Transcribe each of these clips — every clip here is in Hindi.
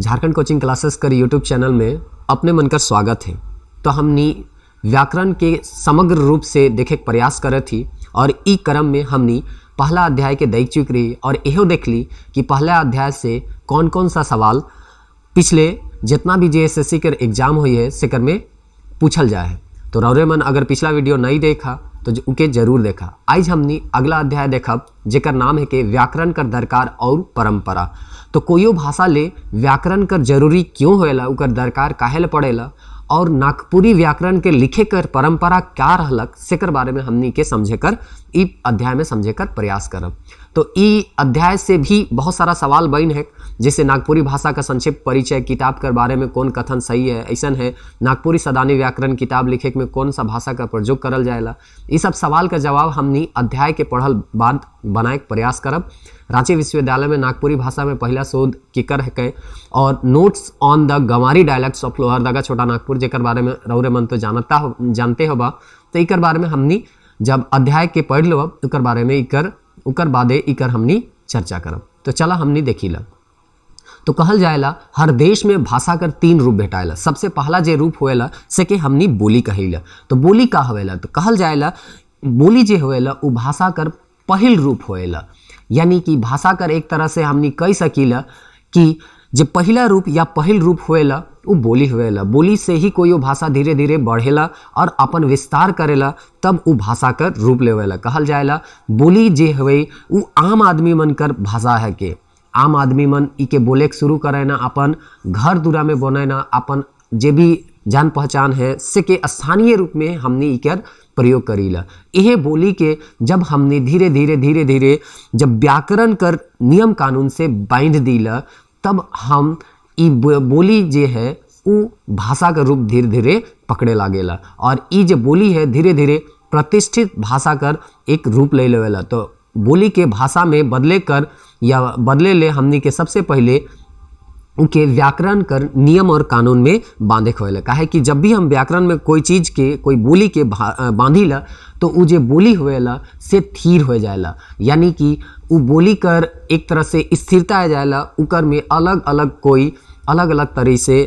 झारखंड कोचिंग क्लासेस कर यूट्यूब चैनल में अपने मन का स्वागत है तो हमने व्याकरण के समग्र रूप से देखे प्रयास करे थी और ई क्रम में हमने पहला अध्याय के देख चुकी रही और यो देख ली कि पहला अध्याय से कौन कौन सा सवाल पिछले जितना भी जे एस एस सी के एग्जाम हुई है सेकर में पूछल जाए है तो रौरे मन अगर पिछला वीडियो नहीं देखा तो उनके जरूर देखा आज हमने अगला अध्याय देखब जेकर नाम है कि व्याकरण कर दरकार और परंपरा तो कोई भाषा ले व्याकरण कर जरूरी क्यों होएला उकर दरकार काहे ला पड़ेला और नागपुरी व्याकरण के लिखे कर परंपरा क्या रहलक सेकर बारे में हमनी के समझे कर अध्याय में समझे कर प्रयास करब तो ई अध्याय से भी बहुत सारा सवाल बन है जैसे नागपुरी भाषा का संक्षिप्त परिचय किताब के बारे में कौन कथन सही है ऐसा है नागपुरी सदानी व्याकरण किताब लिखे में कौन सा भाषा का प्रयोग करल जाएगा ये सब सवाल का जवाब हमनी अध्याय के पढ़ल बाद बनाए प्रयास करब रांची विश्वविद्यालय में नागपुरी भाषा में पहला शोध किकर है और notes on the Ganwari dialects of Lohardaga Chota Nagpur जेकर बारे में रौरे मन तो जानता हो जानते होबा तो एक बारे में हमनी जब अध्याय के पढ़ लो उकर बारे में इकर उकर बादे इकर हमनी चर्चा करब तो चला हमनी देखी लब तो कहल जाएला हर देश में भाषा कर तीन रूप भेटाएला सबसे पहला जे रूप होएला से के हमनी बोली कहेला तो बोली का होएला तो कहल जाएला बोली जे होएला वो भाषा कर पहल रूप होएला यानी कि भाषा कर एक तरह से हमनी कह सकीला कि जे पहला रूप या पहल रूप होएला वो बोली होएला बोली से ही कोई भाषा धीरे धीरे बढ़ेला और अपन विस्तार करेला तब वो भाषा कर रूप लेवेला कहल जाएला बोली जे हवे वो आम आदमी मन कर भाषा है के आम आदमी मन के बोले के शुरू करे ना अपन घर दूरा में बने ना अपन जे भी जान पहचान है से के स्थानीय रूप में हमने इकर प्रयोग करी ला यह बोली के जब हमने धीरे धीरे धीरे धीरे जब व्याकरण कर नियम कानून से बांध ला तब हम इ बोली जे है उ भाषा का रूप धीरे धीरे पकड़े ला और इ जो बोली है धीरे धीरे प्रतिष्ठित भाषा कर एक रूप ले लेवेला तो बोली के भाषा में बदले कर या बदले ले हमने के सबसे पहले के व्याकरण कर नियम और कानून में बांधे खोल कहे कि जब भी हम व्याकरण में कोई चीज़ के कोई बोली के बांधी ला तो वो जो बोली ला से थीर हो ला यानी कि वो बोली कर एक तरह से स्थिरता आ ला उकर में अलग अलग कोई अलग अलग तरह से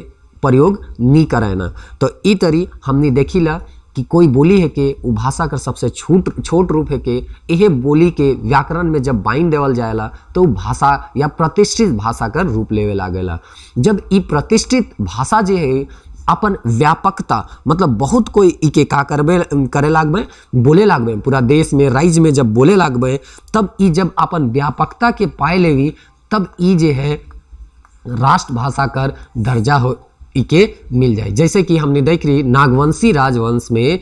प्रयोग नहीं ना तो इतरी तरी हमने देखी ला कि कोई बोली है कि उ भाषा का सबसे छूट छोट रूप है कि यह बोली के व्याकरण में जब बाइन देवल जाएला तो भाषा या प्रतिष्ठित भाषा का रूप लेवे लागेला जब ये प्रतिष्ठित भाषा जो है अपन व्यापकता मतलब बहुत कोई इके का करबे करे लागबे बोले लागबे पूरा देश में राज्य में जब बोले लागबे तब ये जब अपन व्यापकता के पाए लेवी तब ये जो है राष्ट्रभाषा कर दर्जा हो के मिल जाए जैसे कि हमने देख रही नागवंशी राजवंश में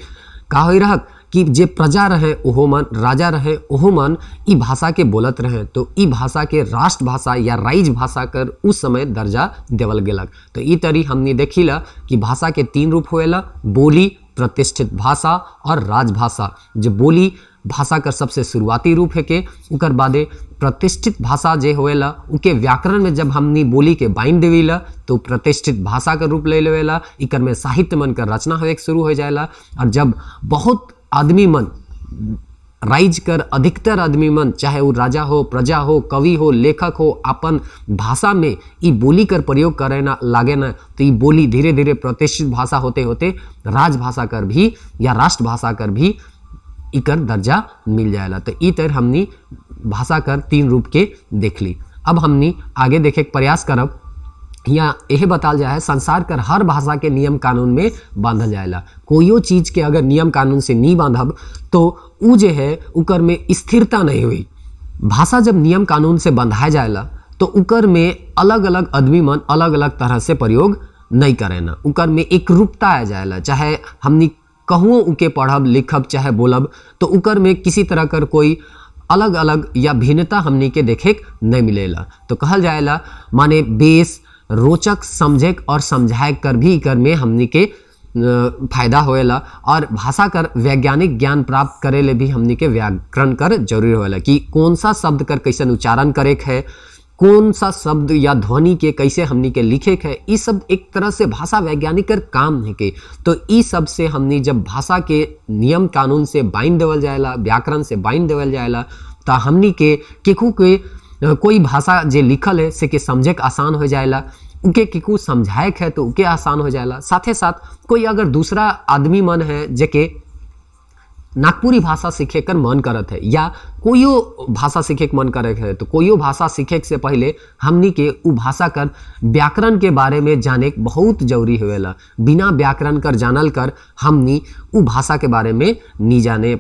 कहा रहक कि जे प्रजा रहे ओहो मन राजा रहे ओहो मन भाषा के बोलत रहे तो इ भाषा के राष्ट्र भाषा या राइज भाषा कर उस समय दर्जा देवल गलक तो इ तरी हमने देखी ला कि भाषा के तीन रूप होएला बोली प्रतिष्ठित भाषा और राजभाषा जो बोली भाषा का सबसे शुरुआती रूप है के उकर बादे प्रतिष्ठित भाषा जे हो उनके व्याकरण में जब हमनी बोली के देवी ला तो प्रतिष्ठित भाषा का रूप ले लेवेला इकर में साहित्य मन का रचना होए शुरू हो जाएला और जब बहुत आदमी मन राइज कर अधिकतर आदमी मन चाहे वो राजा हो प्रजा हो कवि हो लेखक हो अपन भाषा में ये बोली कर प्रयोग करे ना लागे ना तो ये बोली धीरे धीरे प्रतिष्ठित भाषा होते होते राजभाषा कर भी या राष्ट्रभाषा कर भी इकर दर्जा मिल जाएगा तो ई तरह हमने भाषा कर तीन रूप के देख ली अब हमने आगे देखे प्रयास करब यहाँ यह बताल जाए है संसार कर हर भाषा के नियम कानून में बांधल जाएगा कोई चीज़ के अगर नियम कानून से नहीं बांधब तो ऊ जो है उकर में स्थिरता नहीं हुई भाषा जब नियम कानून से बंधाया जाएगा तो उकर में अलग अलग आदमी मन अलग अलग तरह से प्रयोग नहीं करे ना उकर में एक रूपता आ जाएगा चाहे हमने कहूँ उ पढ़ब लिखब चाहे बोलब तो उकर में किसी तरह कर कोई अलग अलग या भिन्नता हमने के देखे नहीं मिलेला तो कहल जाएला माने बेस रोचक समझे और समझाए कर भी कर में हमने के फायदा होएला और भाषा कर वैज्ञानिक ज्ञान प्राप्त करे ले भी हमने के व्याकरण कर जरूरी होएला कि कौन सा शब्द कर कैसन उच्चारण करे है कौन सा शब्द या ध्वनि के कैसे हमने के लिखे है ये सब एक तरह से भाषा वैज्ञानिक कर काम है के तो ये सब से हमने जब भाषा के नियम कानून से बाइन देवल जाएला व्याकरण से बाइन देवल जाएला तो हमने के केकू के कोई भाषा जो लिखल है से के समझे के आसान हो जाएला उनके किकू समझाएक है तो उनके आसान हो जाएला साथ साथ कोई अगर दूसरा आदमी मन है जेके नागपुरी भाषा सीखे कर मन करत है या कोई भाषा सीखे के मन करे है तो कोई भाषा सीखे से पहले हमनी के उ भाषा कर व्याकरण के बारे में जाने बहुत जरूरी होवेला बिना व्याकरण कर जानल कर हमनी उ भाषा के बारे में नहीं जाने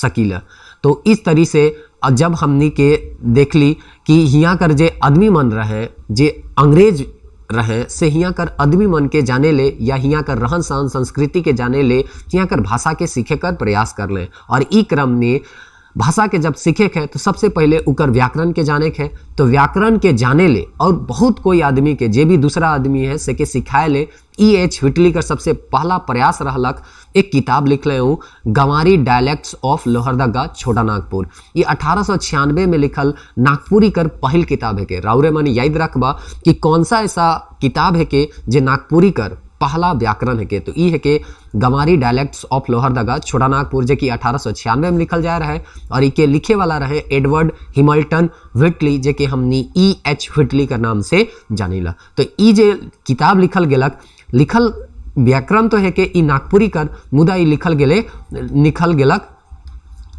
सकीला तो इस तरी से जब हमनी के देख ली कि हिया कर जे आदमी मन रहे जे अंग्रेज रहे से हियाँ कर अदबी मन के जाने ले या हियाँ कर रहन सहन संस्कृति के जाने ले हियाँ कर भाषा के सीखे कर प्रयास कर लें और ई क्रम में भाषा के जब सीखे है तो सबसे पहले उकर व्याकरण के जाने है तो व्याकरण के जाने ले और बहुत कोई आदमी के जे भी दूसरा आदमी है से के सिखाए ले ई एच हिटली का सबसे पहला प्रयास रहलक एक किताब ले हूँ गंवारी डायलैक्ट्स ऑफ लोहरदगा छोटा नागपुर ये अठारह में लिखल नागपुरी कर पहल किताब है के राउरे मन याद रखबा कि कौन सा ऐसा किताब है के जे नागपुरी कर पहला व्याकरण है के तो ई है के गवारी डायलैक्ट्स ऑफ लोहरदगा छोटा नागपुर जे कि अठारह में लिखल जाए है और इके लिखे वाला रहे एडवर्ड हिमल्टन विटली जे के हमनी ई एच विटली का नाम से जानी ला तो ई जे किताब लिखल गलक लिखल व्याकरण तो है कि ई नागपुरी कर मुदा ई लिखल गले लिखल गलक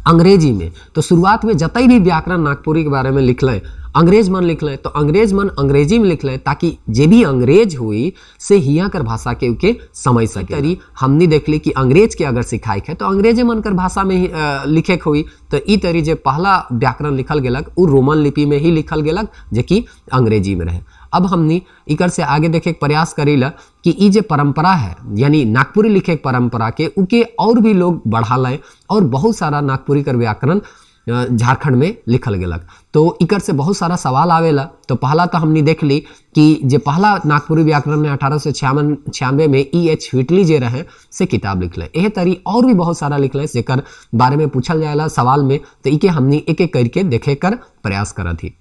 अंग्रेजी में तो शुरुआत में जतई भी व्याकरण नागपुरी के बारे में लिखलें अंग्रेज मन लिखलें तो अंग्रेज मन अंग्रेजी में लिखलें ताकि जे भी अंग्रेज हुई से हिया कर भाषा के उके समझ सके हमने देख ली कि अंग्रेज के अगर सिखाए है तो अंग्रेजे मन कर भाषा में ही लिखे हुई तो इ तरी जो पहला व्याकरण लिखल गलक वो रोमन लिपि में ही लिखल गलक जो कि अंग्रेजी में रहें अब हमने इकर से आगे देखे प्रयास करी ला कि ये परंपरा है यानी नागपुरी लिखे परंपरा के उके और भी लोग बढ़ा लें और बहुत सारा नागपुरी कर व्याकरण झारखंड में लिखल गलक तो इकर से बहुत सारा सवाल आवेला तो पहला तो हमने देख ली कि जो पहला नागपुरी व्याकरण में अठारह सौ छियावन छियानवे में ई एच हिटली जे रहे से किताब लिखल यह तरी और भी बहुत सारा लिखल जेकर बारे में पूछल जाएगा सवाल में तो इके हमने एक एक करके देखे कर प्रयास करती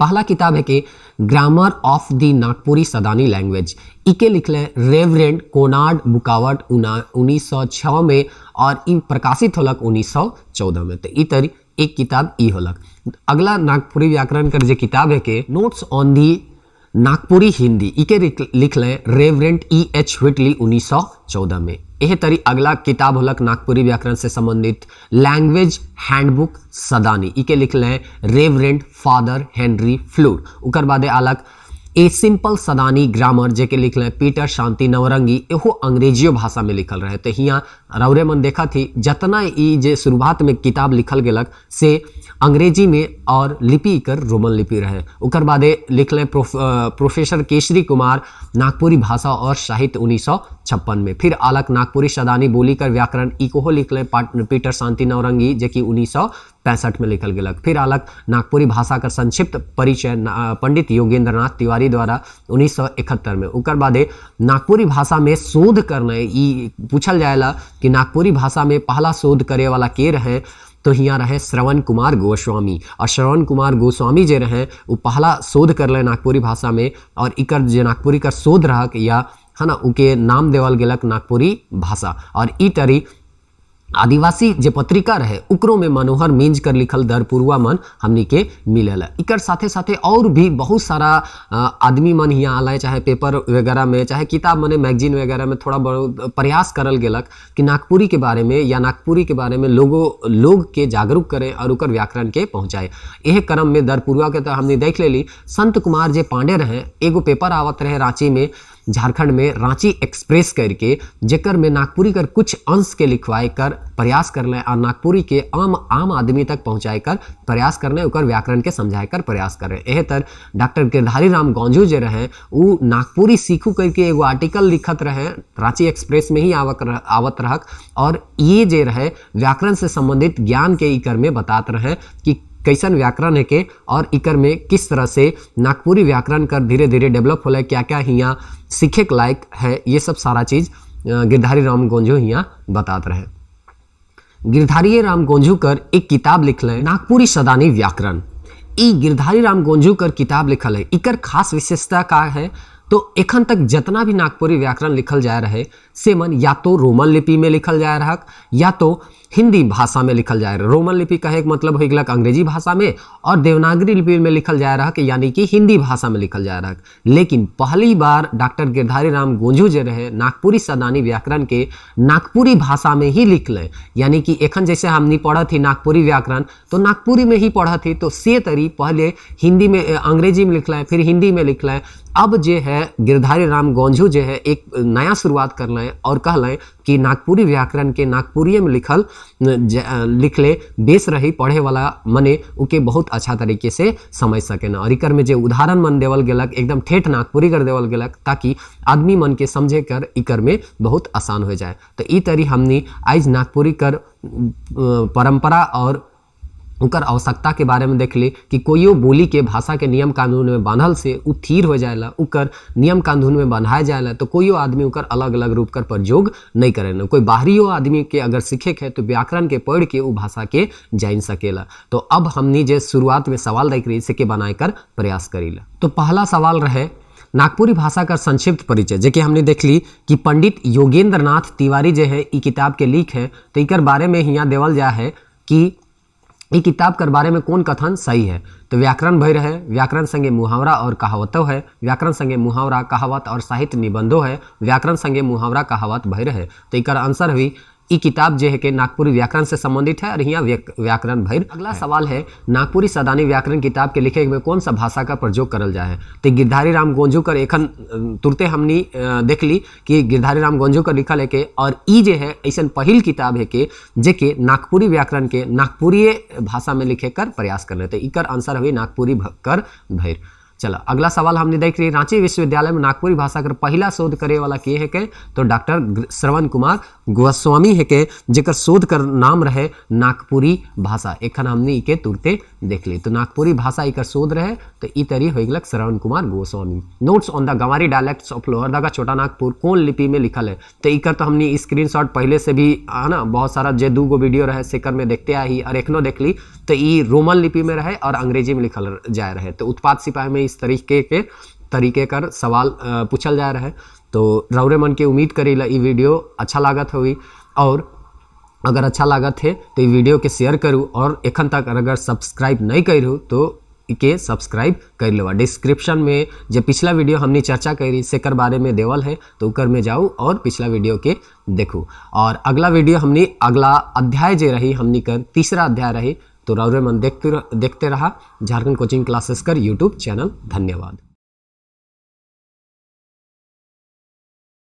पहला किताब है कि grammar of the Nagpuri Sadani language इके लिखले रेवरेंड कोनार्ड बुकावट उन्नीस सौ में और इ प्रकाशित होलक उन्नीस सौ चौदह में तो इतर एक किताब ई होलक अगला नागपुरी व्याकरण कर जो किताब है के notes on the Nagpuri Hindi इके लिखले रेवरेंट ई एच विटली उन्नीस सौ चौदह में यह तरी अगला किताब होलक नागपुरी व्याकरण से संबंधित लैंग्वेज हैंडबुक सदानी इके लिख लें रेवरेंड फादर हेनरी फ्लूर उकर बादे अलग ए सिंपल सदानी ग्रामर जेके लिख लें पीटर शांति नवरंगी एहो अंग्रेजियों भाषा में लिखल रहे तो यहाँ रौरेमन देखा थी जतना ई जे शुरुआत में किताब लिखल गलक से अंग्रेजी में और लिपि कर रोमन लिपि रहे उकर बादे लिखले प्रोफ, प्रोफेसर केशरी कुमार नागपुरी भाषा और साहित्य उन्नीस छप्पन में फिर अलग नागपुरी सदानी बोली कर व्याकरण इकोहो लिखले पीटर शांति नौरंगी कि उन्नीस सौ पैंसठ में लिखल गलक फिर अलग नागपुरी भाषा का संक्षिप्त परिचय पंडित योगेंद्रनाथ तिवारी द्वारा उन्नीस सौ इकहत्तर में उकर बादे नागपुरी भाषा में शोध करने पूछल जाएला कि कि नागपुरी भाषा में पहला शोध करे वाला के रहे तो यहाँ रहे श्रवण कुमार गोस्वामी और श्रवण कुमार गोस्वामी जे रहे वो पहला शोध ले नागपुरी भाषा में और इकर जे नागपुरी का शोध रहा या है ना उनके नाम देवल गलक नागपुरी भाषा और ई तरी आदिवासी जो पत्रिका रहे उकरो में मनोहर मिंज कर लिखल दर पुरुआ मन हमने के मिलल इकर साथे साथे और भी बहुत सारा आदमी मन यहाँ आल चाहे पेपर वगैरह में चाहे किताब मने मैगजीन वगैरह में थोड़ा बहुत प्रयास करल गलक कि नागपुरी के बारे में या नागपुरी के बारे में लोगों लोग के जागरूक करें और उकर व्याकरण के पहुँचाए यह क्रम में दर पुरुआ के तो हमने देख ले ली संत कुमार जे पांडे रहे एगो पेपर आवत रहे रांची में झारखंड में रांची एक्सप्रेस करके जेकर में नागपुरी कर कुछ अंश के लिखवाए कर प्रयास कर लें और नागपुरी के आम आम आदमी तक पहुँचाए कर प्रयास कर लें व्याकरण के समझाए कर प्रयास कर रहे हैं तर डॉक्टर गिरधारी राम गौंजू जो रहें वो नागपुरी सीखू करके एगो आर्टिकल लिखत रहें रांची एक्सप्रेस में ही आवक रह, आवत रहक और ये जे रहे व्याकरण से संबंधित ज्ञान के इकर में बताते रहें कि कैसन व्याकरण है के और इकर में किस तरह से नागपुरी व्याकरण कर धीरे धीरे डेवलप होल क्या क्या हियाँ सीखे लायक है ये सब सारा चीज़ गिरधारी राम गोंझू हियाँ बताते रहे गिरधारी राम गोंजू कर एक किताब लिखल है नागपुरी सदानी व्याकरण ई गिरधारी राम गोंजू कर किताब लिखल है इकर खास विशेषता का है तो एखन तक जितना भी नागपुरी व्याकरण लिखल जा रहे से मन या तो रोमन लिपि में लिखल जा रहा या तो हिंदी भाषा में लिखल जा रहा रोमन लिपि कहे के मतलब हो गया अंग्रेजी भाषा में और देवनागरी लिपि में लिखल जा रहा यानी कि हिंदी भाषा में लिखल जा रहा लेकिन पहली बार डॉक्टर गिरधारी राम गोंझू जो रहे नागपुरी सदानी व्याकरण के नागपुरी भाषा में ही लिखल यानी कि एखन जैसे नहीं पढ़ा थी नागपुरी व्याकरण तो नागपुरी में ही पढ़ा थी तो से तरी पहले हिंदी में अंग्रेजी में लिखल फिर हिंदी में लिखल अब जो है गिरधारी राम गौंझू जो है एक नया शुरुआत कर लें और कह लें कि नागपुरी व्याकरण के नागपुरी में लिखल लिख ले बेस रही पढ़े वाला मने उके बहुत अच्छा तरीके से समझ सके और इकर में जो उदाहरण मन देवल गलक एकदम ठेठ नागपुरी कर देवल गलक ताकि आदमी मन के समझे कर इकर में बहुत आसान हो जाए तो इतरी तरी आज नागपुरी कर परंपरा और उनकर आवश्यकता के बारे में देख ली कि कोई बोली के भाषा के नियम कानून में बांधल से उ थीर हो जाए उकर नियम कानून में बांधा जाए तो कोई आदमी उकर अलग अलग रूप कर प्रयोग नहीं करे कोई बाहरियो आदमी के अगर सीखे है तो व्याकरण के पढ़ के उ भाषा के जान सकेला तो अब हमनी जो शुरुआत में सवाल देख रही इसके बनाए कर प्रयास ला तो पहला सवाल रहे नागपुरी भाषा का संक्षिप्त परिचय जैसे हमने देख ली कि पंडित योगेंद्र नाथ तिवारी जो है ई किताब के लिख है तो इकर बारे में यहाँ देवल जा है कि ये किताब के बारे में कौन कथन सही है तो व्याकरण भैर है व्याकरण संगे मुहावरा और कहावतो है व्याकरण संगे मुहावरा कहावत और साहित्य निबंधों है व्याकरण संगे मुहावरा कहावत भैर है तो एक आंसर हुई ई किताब जो है कि नागपुरी व्याकरण से संबंधित है और यहाँ व्याकरण भैर अगला सवाल है नागपुरी सदानी व्याकरण किताब के लिखे में कौन सा भाषा का प्रयोग करल जाए है तो गिरधारी राम गोंजूकर एखन तुरते हमनी देख ली कि गिरधारी राम गोंजूकर लिखल है के और ई है ऐसा पहल किताब है के जे के नागपुरी व्याकरण के नागपुरी भाषा में लिखे कर प्रयास कर रहे थे तो इकर आंसर हवे नागपुरी कर भैर चलो अगला सवाल हमने देख रही रांची विश्वविद्यालय में नागपुरी भाषा का पहला शोध करे वाला के है के तो डॉक्टर श्रवण कुमार गोस्वामी है के जेकर शोध कर नाम रहे नागपुरी भाषा एखन हमने इके तुरते देख ली तो नागपुरी भाषा एक शोध रहे तो इ तरी हो गल Shravan Kumar Goswami notes on the Ganwari dialects of दगा छोटा नागपुर कौन लिपि में लिखल है तो इकर तो हमने स्क्रीन पहले से भी है ना बहुत सारा जे दू गो वीडियो रहे सेकर में देखते आई और एखनो देख ली तो ई रोमन लिपि में रहे और अंग्रेजी में लिखल जाए रहे तो उत्पाद सिपाही में इस तरीके के तरीके कर सवाल पूछल जा रहा है तो रौरे मन के उम्मीद करी ला वीडियो अच्छा लागत होगी और अगर अच्छा लागत है तो ये वीडियो के शेयर करूँ और एखन तक अगर सब्सक्राइब नहीं करूँ तो के सब्सक्राइब कर लेवा डिस्क्रिप्शन में जो पिछला वीडियो हमने चर्चा करी सेकर बारे में देवल है तो उकर में जाऊँ और पिछला वीडियो के देखूँ और अगला वीडियो हमने अगला अध्याय जो रही हमने कर तीसरा अध्याय रही तो राउर मन देखते रह, देखते रहा झारखंड कोचिंग क्लासेस कर यूट्यूब चैनल धन्यवाद